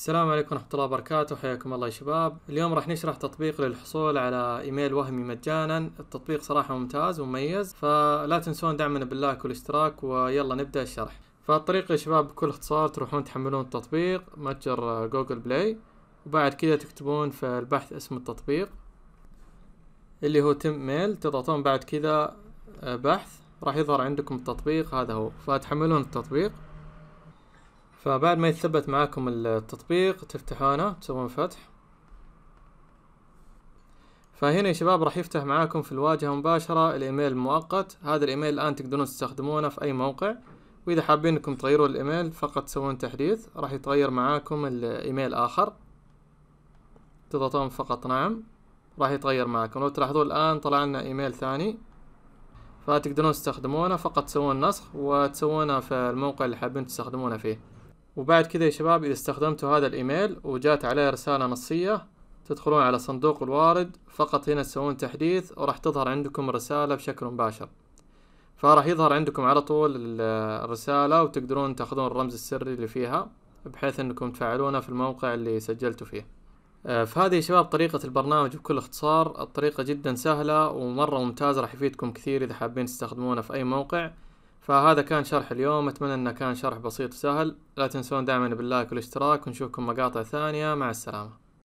السلام عليكم ورحمة الله وبركاته حياكم الله يا شباب اليوم راح نشرح تطبيق للحصول على ايميل وهمي مجانا التطبيق صراحة ممتاز ومميز فلا تنسون دعمنا باللايك والاشتراك ويلا نبدأ الشرح فالطريقة يا شباب بكل اختصار تروحون تحملون التطبيق متجر جوجل بلاي وبعد كذا تكتبون في البحث اسم التطبيق اللي هو تم ميل تضغطون بعد كذا بحث راح يظهر عندكم التطبيق هذا هو فتحملون التطبيق فبعد ما يتثبت معاكم التطبيق تفتحونه تسوون فتح فهنا يا شباب راح يفتح معاكم في الواجهة مباشرة الايميل المؤقت هذا الايميل الان تقدرون تستخدمونه في اي موقع واذا حابين انكم تغيروا الايميل فقط تسوون تحديث راح يتغير معاكم الايميل اخر تضغطون فقط نعم راح يتغير معاكم لو تلاحظون الان طلع لنا ايميل ثاني فتقدرون تستخدمونه فقط تسوون نسخ وتسوونه في الموقع اللي حابين تستخدمونه فيه وبعد كذا يا شباب إذا استخدمتوا هذا الإيميل وجات عليه رسالة نصية تدخلون على صندوق الوارد فقط هنا تسوون تحديث وراح تظهر عندكم الرسالة بشكل مباشر فراح يظهر عندكم على طول الرسالة وتقدرون تاخذون الرمز السري اللي فيها بحيث انكم تفعلونه في الموقع اللي سجلتوا فيه آه، فهذه يا شباب طريقة البرنامج بكل اختصار الطريقة جدا سهلة ومرة ممتازة راح يفيدكم كثير اذا حابين تستخدمونه في اي موقع فهذا كان شرح اليوم اتمنى انه كان شرح بسيط وسهل لا تنسون دائما باللايك والاشتراك ونشوفكم مقاطع ثانية مع السلامة